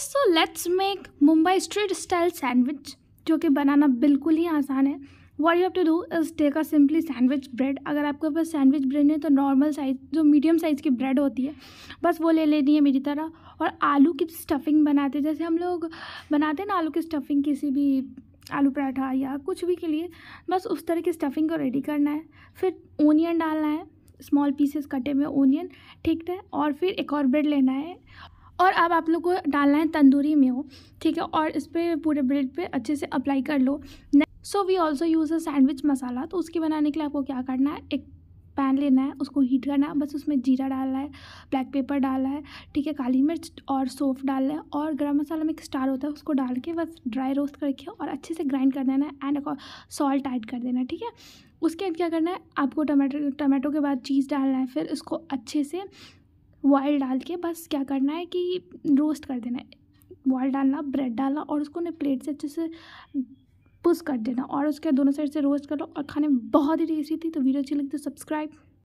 so let's make Mumbai street style sandwich जो कि बनाना बिल्कुल ही आसान है what you have to do is take a simply sandwich bread अगर आपके पास सैंडविच ब्रेड नहीं तो नॉर्मल साइज़ जो मीडियम साइज़ की ब्रेड होती है बस वो ले लेनी है मेरी तरह और आलू की स्टफिंग बनाते हैं जैसे हम लोग बनाते हैं ना आलू की स्टफिंग किसी भी आलू पराठा या कुछ भी के लिए बस उस तरह की स्टफिंग को रेडी करना है फिर ओनियन डालना है स्मॉल पीसेस कटे हुए ओनियन ठीक है और फिर एक और ब्रेड लेना है और अब आप लोग को डालना है तंदूरी में हो ठीक है और इस पर पूरे ब्रेड पे अच्छे से अप्लाई कर लो so we also use a sandwich masala तो उसके बनाने के लिए आपको क्या करना है एक पैन लेना है उसको हीट करना है बस उसमें जीरा डालना है ब्लैक पेपर डालना है ठीक है काली मिर्च और सोफ डालना है और गरम मसाला में एक स्टार होता है उसको डाल के बस ड्राई रोस्ट करके और अच्छे से ग्राइंड कर देना है एंड सॉल्ट ऐड कर देना है ठीक है उसके बाद क्या करना है आपको टमाटर टमाटो के बाद चीज़ डालना है फिर उसको अच्छे से वॉइल डाल के बस क्या करना है कि रोस्ट कर देना है वॉइल डालना ब्रेड डालना और उसको ने प्लेट से अच्छे से पुश कर देना और उसके दोनों साइड से रोस्ट कर लो और खाने में बहुत ही टेस्टी थी तो वीडियो अच्छी लगी तो सब्सक्राइब